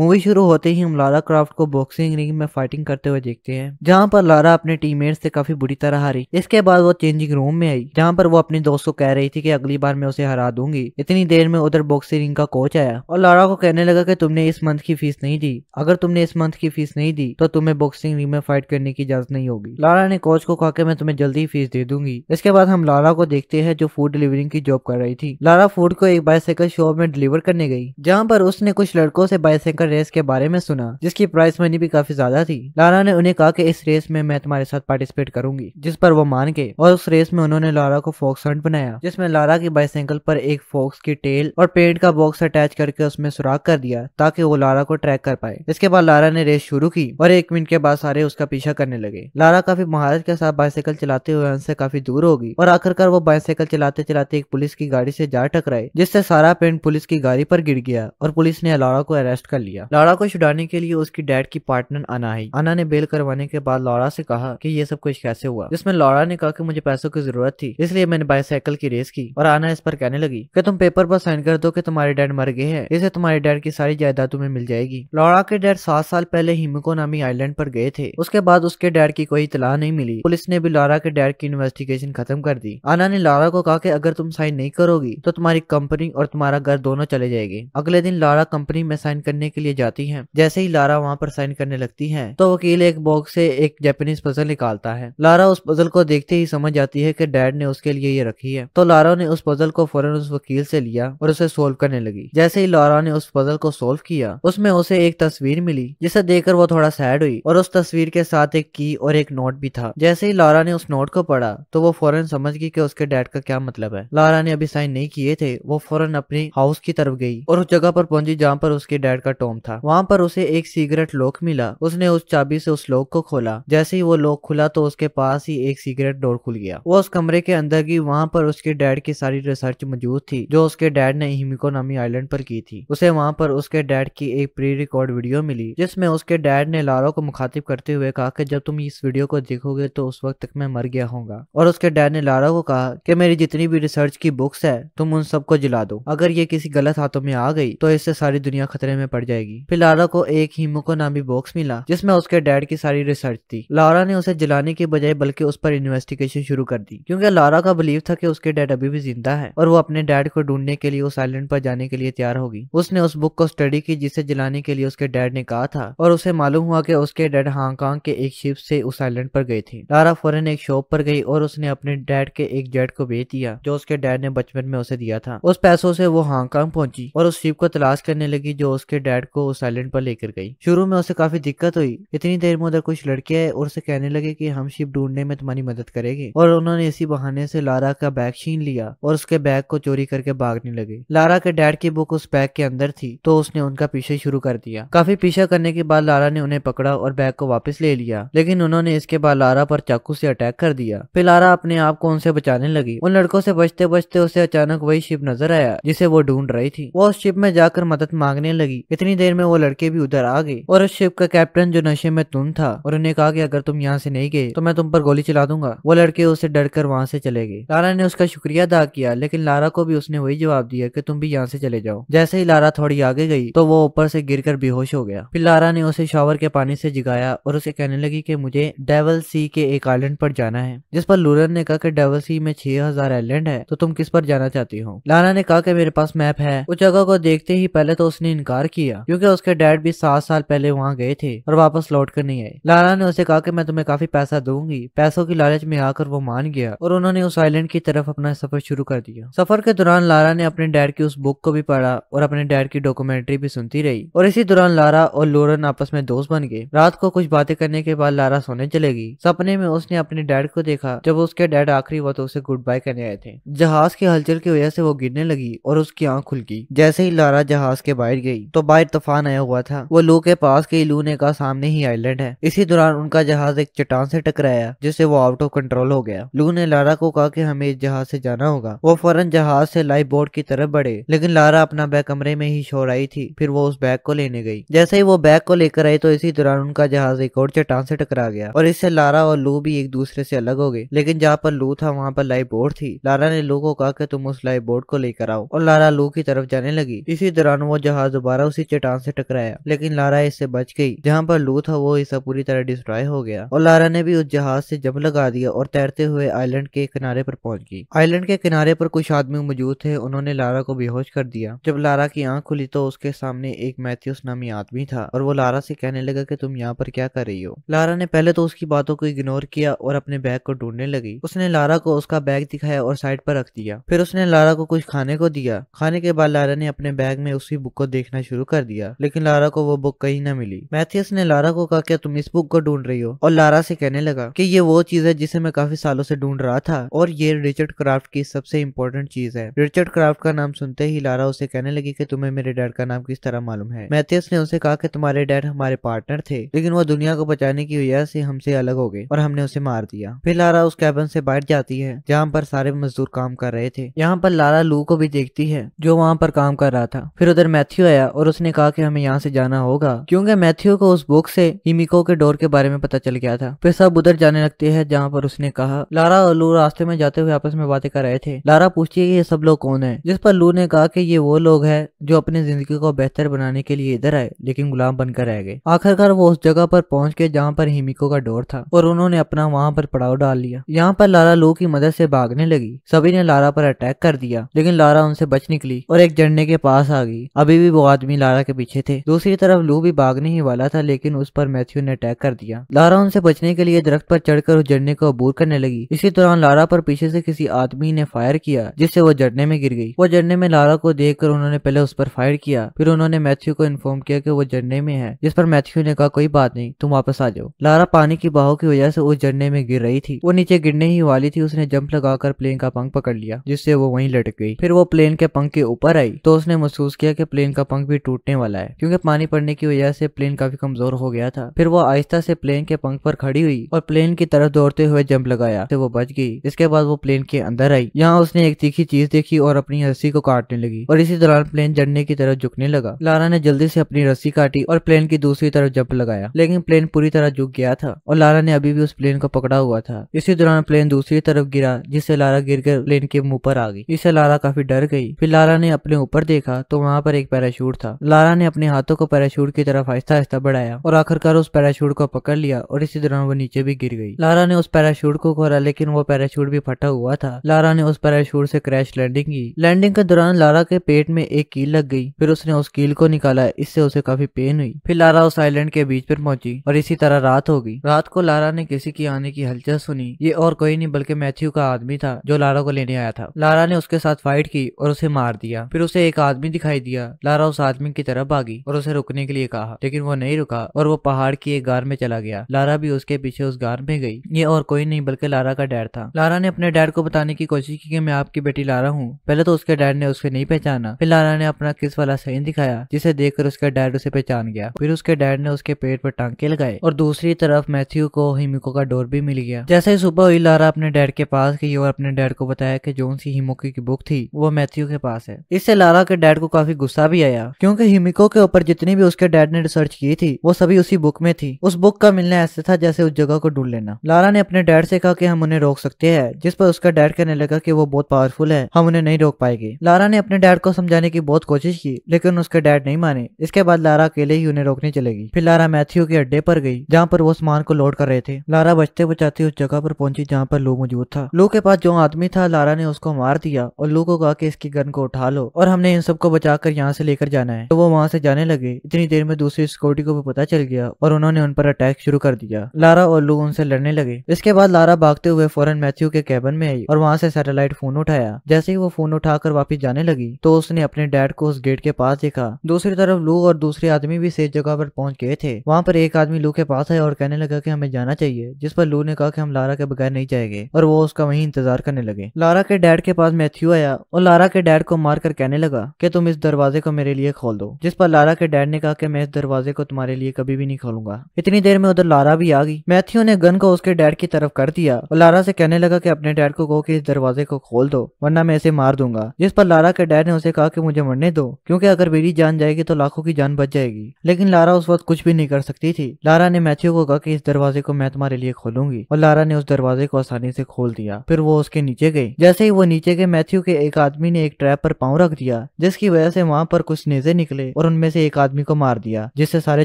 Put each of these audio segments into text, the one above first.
movie शुरू होते ही हम लारा क्राफ्ट को बॉक्सिंग रिंग में फाइटिंग करते हुए देखते हैं जहाँ पर लारा अपने टीममेट से काफी बुरी तरह हारी इसके बाद वो चेंजिंग रूम में आई जहाँ पर वो अपने दोस्त को कह रही थी कि अगली बार मैं उसे हरा दूंगी इतनी देर में उधर बॉक्सिंग रिंग का कोच आया और लारा को कहने लगा की तुमने इस मंथ की फीस नहीं दी अगर तुमने इस मंथ की फीस नहीं दी तो तुम्हें बॉक्सिंग रिंग में फाइट करने की इजाजत नहीं होगी लारा ने कोच को कहा कि मैं तुम्हें जल्दी फीस दे दूंगी इसके बाद हम लारा को देखते हैं जो फूड डिलीवरिंग की जॉब कर रही थी लारा फूड को एक बाइसाइकिल शॉप में डिलीवर करने गई जहाँ पर उसने कुछ लड़कों से बाइसाइकिल मोटर रेस के बारे में सुना जिसकी प्राइस मनी भी काफी ज्यादा थी लारा ने उन्हें कहा कि इस रेस में मैं तुम्हारे साथ पार्टिसिपेट करूंगी जिस पर वो मान गए और उस रेस में उन्होंने लारा को फोक्स हंट बनाया जिसमें लारा की बाइसाइकिल पर एक फोक्स की टेल और पेंट का बॉक्स अटैच करके उसमें सुराख कर दिया ताकि वो लारा को ट्रैक कर पाए इसके बाद लारा ने रेस शुरू की और एक मिनट के बाद सारे उसका पीछा करने लगे लारा काफी महारत के साथ बाइसाइकिल चलाते हुए उनसे काफी दूर होगी और आखिरकार वो बाइसाइकिल चलाते चलाते एक पुलिस की गाड़ी से जा टकराई जिससे सारा पेंट पुलिस की गाड़ी पर गिर गया और पुलिस ने लारा को अरेस्ट कर लिया लिया लारा को छुड़ाने के लिए उसकी डैड की पार्टनर आना आई आना ने बेल करवाने के बाद लॉरा से कहा कि ये सब कुछ कैसे हुआ जिसमें लॉरा ने कहा कि मुझे पैसों की जरूरत थी इसलिए मैंने बाईसाइकिल की रेस की और आना इस पर कहने लगी कि तुम पेपर पर साइन कर दो कि तुम्हारे डैड मर गए हैं इसे तुम्हारे डैड की सारी जायदाद तुम्हें मिल जाएगी लॉरा के डैड सात साल पहले हिमिको नामी आईलैंड पर गए थे उसके बाद उसके डैड की कोई इतला नहीं मिली पुलिस ने भी लॉरा के डैड की इन्वेस्टिगेशन खत्म कर दी आना ने लॉरा को कहा कि अगर तुम साइन नहीं करोगी तो तुम्हारी कंपनी और तुम्हारा घर दोनों चले जाएगी अगले दिन लॉरा कंपनी में साइन करने के लिए लिए जाती है जैसे ही लारा वहाँ पर साइन करने लगती है तो वकील एक बॉक्स से एक जैपनीज पजल निकालता है लारा उस पजल को देखते ही समझ जाती है की डैड ने उसके लिए ये रखी है तो लारा ने उस पजल को फौरन उस वकील से लिया और उसे सोल्व करने लगी जैसे ही लारा ने उस पजल को सोल्व किया उसमें उसे एक तस्वीर मिली जिसे देखकर वो थोड़ा सैड हुई और उस तस्वीर के साथ एक की और एक नोट भी था जैसे ही लारा ने उस नोट को पढ़ा तो वो फौरन समझ गई कि उसके डैड का क्या मतलब है लारा ने अभी साइन नहीं किए थे वो फौरन अपनी हाउस की तरफ गई और उस जगह पर पहुंची जहाँ पर उसके डैड का टॉम होम था वहाँ पर उसे एक सिगरेट लॉक मिला उसने उस चाबी से उस लॉक को खोला जैसे ही वो लॉक खुला तो उसके पास ही एक सिगरेट डोर खुल गया वो उस कमरे के अंदर गई वहाँ पर उसके डैड की सारी रिसर्च मौजूद थी जो उसके डैड ने हिमिको नामी आईलैंड पर की थी उसे वहाँ पर उसके डैड की एक प्री रिकॉर्ड वीडियो मिली जिसमे उसके डैड ने लारो को मुखातिब करते हुए कहा की जब तुम इस वीडियो को देखोगे तो उस वक्त तक मैं मर गया होगा और उसके डैड ने लारो को कहा की मेरी जितनी भी रिसर्च की बुक्स है तुम उन सबको जिला दो अगर ये किसी गलत हाथों में आ गई तो इससे सारी दुनिया खतरे में पड़ जाएगी जाएगी फिर लारा को एक हीमोको नामी बॉक्स मिला जिसमें उसके डैड की सारी रिसर्च थी लारा ने उसे जलाने के बजाय बल्कि उस पर इन्वेस्टिगेशन शुरू कर दी क्योंकि लारा का बिलीव था कि उसके डैड अभी भी जिंदा है और वो अपने डैड को ढूंढने के लिए उस आइलैंड पर जाने के लिए तैयार होगी उसने उस बुक को स्टडी की जिसे जलाने के लिए उसके डैड ने कहा था और उसे मालूम हुआ कि उसके डैड हांगकांग के एक शिप से उस आइलैंड पर गए थे लारा फौरन एक शॉप पर गई और उसने अपने डैड के एक जेट को बेच दिया जो उसके डैड ने बचपन में उसे दिया था उस पैसों से वो हांगकांग पहुंची और उस शिप को तलाश करने लगी जो उसके डैड को साइलेंट पर लेकर गई शुरू में उसे काफी दिक्कत हुई इतनी देर में उधर कुछ लड़के आए और उसे कहने लगे की हम शिप ढूंढने में तुम्हारी मदद करेगी और उन्होंने इसी बहाने से लारा का बैग छीन लिया और उसके बैग को चोरी करके भागने लगे लारा के डैड की बुक उस बैग के अंदर थी तो उसने उनका पीछे शुरू कर दिया काफी पीछा करने के बाद लारा ने उन्हें पकड़ा और बैग को वापस ले लिया लेकिन उन्होंने इसके बाद लारा पर चाकू से अटैक कर दिया फिर लारा अपने आप को उनसे बचाने लगी उन लड़कों से बचते बचते उसे अचानक वही शिप नजर आया जिसे वो ढूंढ रही थी वो उस शिप में जाकर मदद मांगने लगी इतनी देर में वो लड़के भी उधर आ गए और उस शिप का कैप्टन जो नशे में तुम था और उन्हें कहा कि अगर तुम यहाँ से नहीं गए तो मैं तुम पर गोली चला दूंगा वो लड़के उसे डर कर वहाँ से चले गए लारा ने उसका शुक्रिया अदा किया लेकिन लारा को भी उसने वही जवाब दिया की तुम भी यहाँ से चले जाओ जैसे ही लारा थोड़ी आगे गई तो वो ऊपर से गिर कर बेहोश हो गया फिर लारा ने उसे शॉवर के पानी से जिगाया और उसे कहने लगी की मुझे डेवल सी के एक आईलैंड पर जाना है जिस पर लूरन ने कहा की डेवल सी में छह हजार आईलैंड है तो तुम किस पर जाना चाहती हो लारा ने कहा की मेरे पास मैप है उस जगह को देखते ही पहले तो उसने इनकार किया क्योंकि उसके डैड भी सात साल पहले वहाँ गए थे और वापस लौट कर नहीं आए लारा ने उसे कहा कि मैं तुम्हें काफी पैसा दूंगी पैसों की लालच में आकर वो मान गया और उन्होंने उस आइलैंड की तरफ अपना सफर शुरू कर दिया सफर के दौरान लारा ने अपने डैड की उस बुक को भी पढ़ा और अपने डैड की डॉक्यूमेंट्री भी सुनती रही और इसी दौरान लारा और लोरन आपस में दोस्त बन गए रात को कुछ बातें करने के बाद लारा सोने चलेगी सपने में उसने अपने डैड को देखा जब उसके डैड आखिरी वक्त उसे गुड बाय करने आए थे जहाज की हलचल की वजह से वो गिरने लगी और उसकी आंख खुल गई जैसे ही लारा जहाज के बाहर गई तो बाहर तूफान आया हुआ था वो लू के पास के लूने का सामने ही आइलैंड है इसी दौरान उनका जहाज एक चट्टान से टकराया जिससे वो आउट ऑफ कंट्रोल हो गया लू ने लारा को कहा कि हमें इस जहाज से जाना होगा वो फौरन जहाज से लाइफ बोट की तरफ बढ़े लेकिन लारा अपना बैग कमरे में ही छोड़ आई थी फिर वो उस बैग को लेने गई जैसे ही वो बैग को लेकर आई तो इसी दौरान उनका जहाज एक और चट्टान से टकरा गया और इससे लारा और लू भी एक दूसरे से अलग हो गए लेकिन जहाँ पर लू था वहाँ पर लाइफ बोट थी लारा ने लू को कहा कि तुम उस लाइफ बोट को लेकर आओ और लारा लू की तरफ जाने लगी इसी दौरान वो जहाज दोबारा उसी चट्टान चट्टान से टकराया लेकिन लारा इससे बच गई जहाँ पर लू था वो हिस्सा पूरी तरह डिस्ट्रॉय हो गया और लारा ने भी उस जहाज से जंप लगा दिया और तैरते हुए आइलैंड के किनारे पर पहुंच गई आइलैंड के किनारे पर कुछ आदमी मौजूद थे उन्होंने लारा को बेहोश कर दिया जब लारा की आंख खुली तो उसके सामने एक मैथ्यूस नामी आदमी था और वो लारा से कहने लगा की तुम यहाँ पर क्या कर रही हो लारा ने पहले तो उसकी बातों को इग्नोर किया और अपने बैग को ढूंढने लगी उसने लारा को उसका बैग दिखाया और साइड पर रख दिया फिर उसने लारा को कुछ खाने को दिया खाने के बाद लारा ने अपने बैग में उसी बुक को देखना शुरू कर दिया दिया लेकिन लारा को वो बुक कहीं ना मिली मैथियस ने लारा को कहा क्या तुम इस बुक को ढूंढ रही हो और लारा से कहने लगा कि ये वो चीज है जिसे मैं काफी सालों से ढूंढ रहा था और ये रिचर्ड क्राफ्ट की सबसे इम्पोर्टेंट चीज है रिचर्ड क्राफ्ट का नाम सुनते ही लारा उसे कहने लगी की तुम्हें मेरे डैड का नाम किस तरह मालूम है मैथियस ने उसे कहा की तुम्हारे डैड हमारे पार्टनर थे लेकिन वो दुनिया को बचाने की वजह से हमसे अलग हो गए और हमने उसे मार दिया फिर लारा उस कैबन से बैठ जाती है जहाँ पर सारे मजदूर काम कर रहे थे यहाँ पर लारा लू को भी देखती है जो वहाँ पर काम कर रहा था फिर उधर मैथ्यू आया और उसने कहा कहा कि हमें यहाँ से जाना होगा क्योंकि मैथ्यू को उस बुक से इमिको के डोर के बारे में पता चल गया था फिर सब उधर जाने लगते हैं जहाँ पर उसने कहा लारा और लू रास्ते में जाते हुए आपस में बातें कर रहे थे लारा पूछती है ये सब लोग कौन है जिस पर लू ने कहा कि ये वो लोग है जो अपनी जिंदगी को बेहतर बनाने के लिए इधर आए लेकिन गुलाम बनकर रह गए आखिरकार वो उस जगह पर पहुंच गए जहाँ पर हिमिको का डोर था और उन्होंने अपना वहाँ पर पड़ाव डाल लिया यहाँ पर लारा लू की मदद से भागने लगी सभी ने लारा पर अटैक कर दिया लेकिन लारा उनसे बच निकली और एक झंडे के पास आ गई अभी भी वो आदमी लारा के पीछे थे दूसरी तरफ लू भी भागने ही वाला था लेकिन उस पर मैथ्यू ने अटैक कर दिया लारा उनसे बचने के लिए दरख्त पर चढ़कर उस झरने को अबूर करने लगी इसी दौरान लारा पर पीछे से किसी आदमी ने फायर किया जिससे वो झरने में गिर गई वो झरने में लारा को कर उन्होंने पहले उस पर फायर किया फिर उन्होंने मैथ्यू को इन्फॉर्म किया की वो झरने में है जिस पर मैथ्यू ने कहा कोई बात नहीं तुम वापस आ जाओ लारा पानी की बहाव की वजह से उस झरने में गिर रही थी वो नीचे गिरने ही वाली थी उसने जंप लगाकर प्लेन का पंख पकड़ लिया जिससे वो वहीं लटक गई फिर वो प्लेन के पंख के ऊपर आई तो उसने महसूस किया कि प्लेन का पंख भी टूटने वाला वाला है क्योंकि पानी पड़ने की वजह से प्लेन काफी कमजोर हो गया था फिर वो आहिस्ता से प्लेन के पंख पर खड़ी हुई और प्लेन की तरफ दौड़ते हुए जंप लगाया तो वो बच गई इसके बाद वो प्लेन के अंदर आई यहाँ उसने एक तीखी चीज देखी और अपनी रस्सी को काटने लगी और इसी दौरान प्लेन जड़ने की तरफ झुकने लगा लारा ने जल्दी से अपनी रस्सी काटी और प्लेन की दूसरी तरफ जंप लगाया लेकिन प्लेन पूरी तरह झुक गया था और लारा ने अभी भी उस प्लेन को पकड़ा हुआ था इसी दौरान प्लेन दूसरी तरफ गिरा जिससे लारा गिर कर प्लेन के मुंह पर आ गई इससे लारा काफी डर गई फिर लारा ने अपने ऊपर देखा तो वहाँ पर एक पैराशूट था लारा सारा ने अपने हाथों को पैराशूट की तरफ आहिस्ता आहिस्ता बढ़ाया और आखिरकार उस पैराशूट को पकड़ लिया और इसी दौरान वो नीचे भी गिर गई लारा ने उस पैराशूट को खोला लेकिन वो पैराशूट भी फटा हुआ था लारा ने उस पैराशूट से क्रैश लैंडिंग की लैंडिंग के दौरान लारा के पेट में एक कील लग गई फिर उसने उस कील को निकाला इससे उसे काफी पेन हुई फिर लारा उस आईलैंड के बीच पर पहुंची और इसी तरह रात हो गई रात को लारा ने किसी की आने की हलचल सुनी ये और कोई नहीं बल्कि मैथ्यू का आदमी था जो लारा को लेने आया था लारा ने उसके साथ फाइट की और उसे मार दिया फिर उसे एक आदमी दिखाई दिया लारा उस आदमी की तरफ तरफ भागी और उसे रुकने के लिए कहा लेकिन वो नहीं रुका और वो पहाड़ की एक गार में चला गया लारा भी उसके पीछे उस गार में गई ये और कोई नहीं बल्कि लारा का डैड था लारा ने अपने डैड को बताने की कोशिश की कि मैं आपकी बेटी लारा हूँ पहले तो उसके डैड ने उसे नहीं पहचाना फिर लारा ने अपना किस वाला सही दिखाया जिसे कर उसका डैड उसे पहचान गया फिर उसके डैड ने उसके पेट पर टांके लगाए और दूसरी तरफ मैथ्यू को हिमिको का डोर भी मिल गया जैसे ही सुबह हुई लारा अपने डैड के पास गई और अपने डैड को बताया कि जोन सी हिमोकी की बुक थी वो मैथ्यू के पास है इससे लारा के डैड को काफी गुस्सा भी आया क्योंकि मिको के ऊपर जितनी भी उसके डैड ने रिसर्च की थी वो सभी उसी बुक में थी उस बुक का मिलना ऐसे था जैसे उस जगह को ढूंढ लेना लारा ने अपने डैड से कहा कि हम उन्हें रोक सकते हैं जिस पर उसका डैड कहने लगा कि वो बहुत पावरफुल है हम उन्हें नहीं रोक पाएगी लारा ने अपने डैड को समझाने की बहुत कोशिश की लेकिन उसके डैड नहीं माने इसके बाद लारा अकेले ही उन्हें रोकने चलेगी फिर लारा मैथ्यू के अड्डे पर गई जहाँ पर वो सामान को लोड कर रहे थे लारा बचते बचाते उस जगह पर पहुंची जहाँ पर लू मौजूद था लू के पास जो आदमी था लारा ने उसको मार दिया और लू को कहा कि इसकी गन को उठा लो और हमने इन सबको बचा कर यहाँ से लेकर जाना है तो वो वहां से जाने लगे इतनी देर में दूसरी सिक्योरिटी को भी पता चल गया और उन्होंने उन पर अटैक शुरू कर दिया लारा और लू उनसे लड़ने लगे इसके बाद लारा भागते हुए फौरन मैथ्यू के कैबन में आई और वहां से सैटेलाइट फोन उठाया जैसे ही वो फोन उठाकर वापिस जाने लगी तो उसने अपने डैड को उस गेट के पास देखा दूसरी तरफ लू और दूसरे आदमी भी सेफ जगह पर पहुंच गए थे वहां पर एक आदमी लू के पास आया और कहने लगा की हमें जाना चाहिए जिस पर लू ने कहा की हम लारा के बगैर नहीं जाएंगे और वो उसका वही इंतजार करने लगे लारा के डैड के पास मैथ्यू आया और लारा के डैड को मारकर कहने लगा की तुम इस दरवाजे को मेरे लिए खोल दो जिस पर लारा के डैड ने कहा कि मैं इस दरवाजे को तुम्हारे लिए कभी भी नहीं खोलूंगा इतनी देर में उधर लारा भी आ गई मैथ्यू ने गन को उसके डैड की तरफ कर दिया और लारा से कहने लगा कि अपने डैड को कहो कि इस दरवाजे को खोल दो वरना मैं इसे मार दूंगा जिस पर लारा के डैड ने उसे कहा कि मुझे मरने दो क्योंकि अगर मेरी जान जाएगी तो लाखों की जान बच जाएगी लेकिन लारा उस वक्त कुछ भी नहीं कर सकती थी लारा ने मैथ्यू को कहा कि इस दरवाजे को मैं तुम्हारे लिए खोलूंगी और लारा ने उस दरवाजे को आसानी से खोल दिया फिर वो उसके नीचे गई जैसे ही वो नीचे गए मैथ्यू के एक आदमी ने एक ट्रैप पर पाँव रख दिया जिसकी वजह से वहाँ पर कुछ नेजे निकले और उनमें से एक आदमी को मार दिया जिससे सारे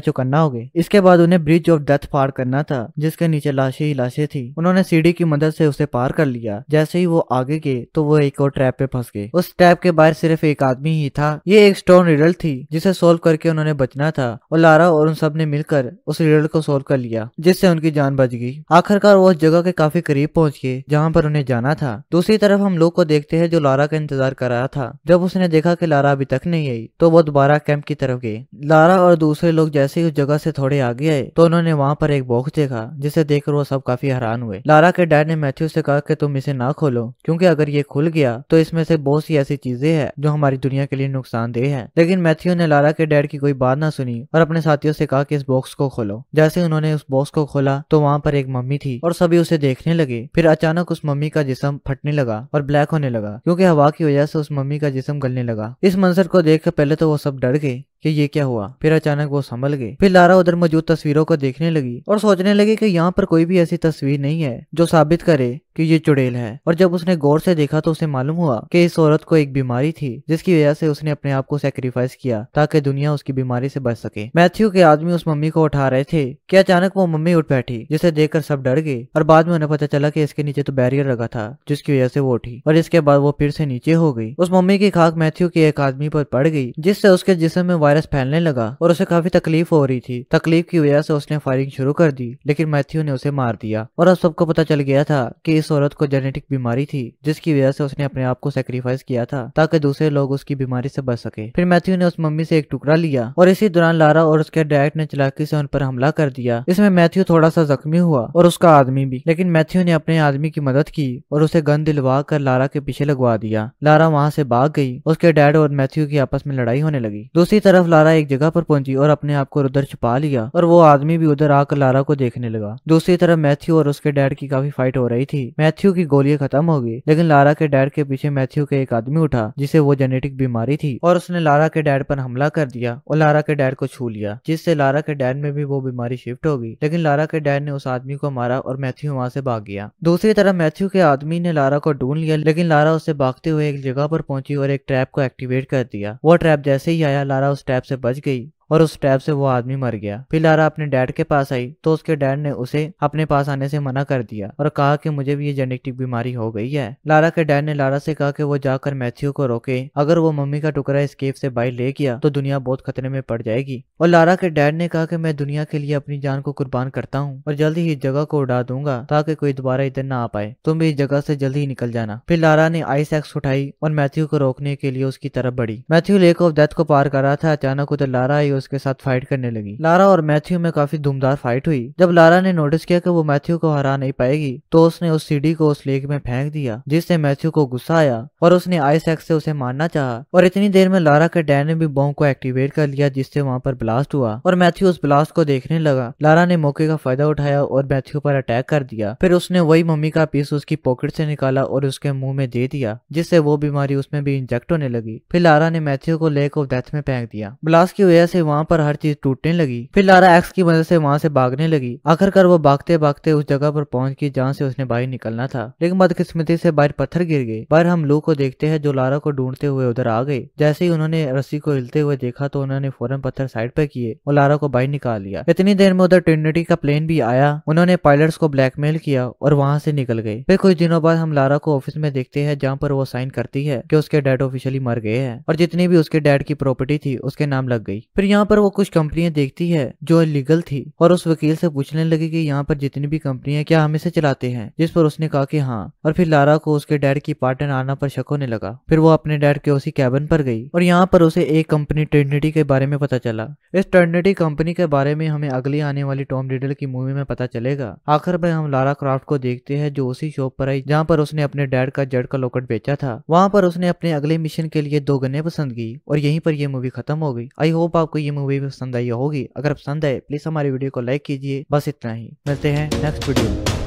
चौकन्ना हो गए इसके बाद उन्हें ब्रिज ऑफ डेथ पार करना था जिसके नीचे लाशें ही लाशें थी उन्होंने सीढ़ी की मदद से उसे पार कर लिया जैसे ही वो आगे गए तो वो एक और ट्रैप पे फंस गए उस ट्रैप के बाहर सिर्फ एक आदमी ही था ये एक स्टोन रिडल थी जिसे सोल्व करके उन्होंने बचना था और लारा और उन सब ने मिलकर उस रिडल को सोल्व कर लिया जिससे उनकी जान बच गई आखिरकार वो उस जगह के काफी करीब पहुंच गए जहाँ पर उन्हें जाना था दूसरी तरफ हम लोग को देखते है जो लारा का इंतजार कर रहा था जब उसने देखा की लारा अभी तक नहीं आई तो वो दोबारा कैंप कैंप की तरफ गए लारा और दूसरे लोग जैसे ही उस जगह से थोड़े आगे आए तो उन्होंने वहाँ पर एक बॉक्स देखा जिसे देखकर वो सब काफी हैरान हुए लारा के डैड ने मैथ्यू से कहा कि तुम इसे ना खोलो क्योंकि अगर ये खुल गया तो इसमें से बहुत सी ऐसी चीजें हैं जो हमारी दुनिया के लिए नुकसानदेह है लेकिन मैथ्यू ने लारा के डैड की कोई बात ना सुनी और अपने साथियों से कहा कि इस बॉक्स को खोलो जैसे उन्होंने उस बॉक्स को खोला तो वहाँ पर एक मम्मी थी और सभी उसे देखने लगे फिर अचानक उस मम्मी का जिसम फटने लगा और ब्लैक होने लगा क्योंकि हवा की वजह से उस मम्मी का जिसम गलने लगा इस मंजर को देख पहले तो वो सब डर गए way कि ये क्या हुआ फिर अचानक वो संभल गई फिर लारा उधर मौजूद तस्वीरों को देखने लगी और सोचने लगी कि यहाँ पर कोई भी ऐसी तस्वीर नहीं है जो साबित करे कि ये चुड़ैल है और जब उसने गौर से देखा तो उसे मालूम हुआ कि इस औरत को एक बीमारी थी जिसकी वजह से उसने अपने आप को सेक्रीफाइस किया ताकि दुनिया उसकी बीमारी से बच सके मैथ्यू के आदमी उस मम्मी को उठा रहे थे कि अचानक वो मम्मी उठ बैठी जिसे देखकर सब डर गए और बाद में उन्हें पता चला कि इसके नीचे तो बैरियर लगा था जिसकी वजह से वो उठी और इसके बाद वो फिर से नीचे हो गई उस मम्मी की खाक मैथ्यू के एक आदमी पर पड़ गई जिससे उसके जिसम में वायरस फैलने लगा और उसे काफी तकलीफ हो रही थी तकलीफ की वजह से उसने फायरिंग शुरू कर दी लेकिन मैथ्यू ने उसे मार दिया और अब सबको पता चल गया था कि इस औरत को जेनेटिक बीमारी थी जिसकी वजह से उसने अपने आप को सेक्रीफाइस किया था ताकि दूसरे लोग उसकी बीमारी से बच सके फिर मैथ्यू ने उस मम्मी से एक टुकड़ा लिया और इसी दौरान लारा और उसके डैड ने चलाकी से उन पर हमला कर दिया इसमें मैथ्यू थोड़ा सा जख्मी हुआ और उसका आदमी भी लेकिन मैथ्यू ने अपने आदमी की मदद की और उसे गन दिलवा कर लारा के पीछे लगवा दिया लारा वहाँ से भाग गई उसके डैड और मैथ्यू की आपस में लड़ाई होने लगी दूसरी तरफ तरफ लारा एक जगह पर पहुंची और अपने आप को उधर छुपा लिया और वो आदमी भी उधर आकर लारा को देखने लगा दूसरी तरफ मैथ्यू और उसके डैड की काफी फाइट हो रही थी मैथ्यू की गोलियां खत्म हो गई लेकिन लारा के डैड के पीछे मैथ्यू के एक आदमी उठा जिसे वो जेनेटिक बीमारी थी और उसने लारा के डैड पर हमला कर दिया और लारा के डैड को छू लिया जिससे लारा के डैड में भी वो बीमारी शिफ्ट हो गई लेकिन लारा के डैड ने उस आदमी को मारा और मैथ्यू वहां से भाग गया दूसरी तरफ मैथ्यू के आदमी ने लारा को ढूंढ लिया लेकिन लारा उससे भागते हुए एक जगह पर पहुंची और एक ट्रैप को एक्टिवेट कर दिया वो ट्रैप जैसे ही आया लारा उस ट्रैप से बच गई और उस टैब से वो आदमी मर गया फिर लारा अपने डैड के पास आई तो उसके डैड ने उसे अपने पास आने से मना कर दिया और कहा कि मुझे भी ये जेनेटिक बीमारी हो गई है लारा के डैड ने लारा से कहा कि वो जाकर मैथ्यू को रोके अगर वो मम्मी का टुकड़ा इस केव से बाहर ले गया तो दुनिया बहुत खतरे में पड़ जाएगी और लारा के डैड ने कहा कि मैं दुनिया के लिए अपनी जान को कुर्बान करता हूँ और जल्द ही इस जगह को उड़ा दूंगा ताकि कोई दोबारा इधर ना आ पाए तुम भी इस जगह से जल्दी ही निकल जाना फिर लारा ने आइस एक्स उठाई और मैथ्यू को रोकने के लिए उसकी तरफ बढ़ी मैथ्यू लेक ऑफ डेथ को पार कर रहा था अचानक उधर लारा आई उसके साथ फाइट करने लगी लारा और मैथ्यू में काफी धूमधार फाइट हुई जब लारा ने नोटिस किया कि वो मैथ्यू को हरा नहीं पाएगी तो उसने उस सीढ़ी को उस लेक में फेंक दिया जिससे मैथ्यू को गुस्सा आया और उसने आइस एक्स से उसे मारना चाह और इतनी देर में लारा के डैन ने भी बॉम्ब को एक्टिवेट कर लिया जिससे वहाँ पर ब्लास्ट हुआ और मैथ्यू उस ब्लास्ट को देखने लगा लारा ने मौके का फायदा उठाया और मैथ्यू पर अटैक कर दिया फिर उसने वही मम्मी का पीस उसकी पॉकेट से निकाला और उसके मुंह में दे दिया जिससे वो बीमारी उसमें भी इंजेक्ट होने लगी फिर लारा ने मैथ्यू को लेक ऑफ डेथ में फेंक दिया ब्लास्ट की वजह से वहाँ पर हर चीज टूटने लगी फिर लारा एक्स की मदद से वहाँ से भागने लगी आखिरकार वो भागते भागते उस जगह पर पहुंच गई जहाँ से उसने बाहर निकलना था लेकिन बदकिस्मती से बाहर पत्थर गिर गए बाहर हम लू को देखते हैं जो लारा को ढूंढते हुए उधर आ गए जैसे ही उन्होंने रस्सी को हिलते हुए देखा तो उन्होंने फौरन पत्थर साइड पर किए और लारा को बाहर निकाल लिया इतनी देर में उधर ट्रिनिटी का प्लेन भी आया उन्होंने पायलट को ब्लैकमेल किया और वहाँ से निकल गए फिर कुछ दिनों बाद हम लारा को ऑफिस में देखते हैं जहाँ पर वो साइन करती है की उसके डैड ऑफिशियली मर गए हैं और जितनी भी उसके डैड की प्रॉपर्टी थी उसके नाम लग गई फिर यहाँ पर वो कुछ कंपनियां देखती है जो इलीगल थी और उस वकील से पूछने लगी कि यहाँ पर जितनी भी कंपनियां क्या हम इसे चलाते हैं जिस पर उसने कहा कि हाँ और फिर लारा को उसके डैड की पार्टनर आना पर शक होने लगा फिर वो अपने डैड के उसी कैबिन पर गई और यहाँ पर उसे एक कंपनी टर्निटी के बारे में पता चला इस टर्निटी कंपनी के बारे में हमें अगली आने वाली टॉम रिडल की मूवी में पता चलेगा आखिर में हम लारा क्राफ्ट को देखते हैं जो उसी शॉप पर आई जहाँ पर उसने अपने डैड का जड़ का लोकट बेचा था वहाँ पर उसने अपने अगले मिशन के लिए दो गन्ने पसंद की और यहीं पर यह मूवी खत्म हो गई आई होप आपको ये मूवी भी पसंद आई होगी अगर पसंद आए प्लीज हमारी वीडियो को लाइक कीजिए बस इतना ही मिलते हैं नेक्स्ट वीडियो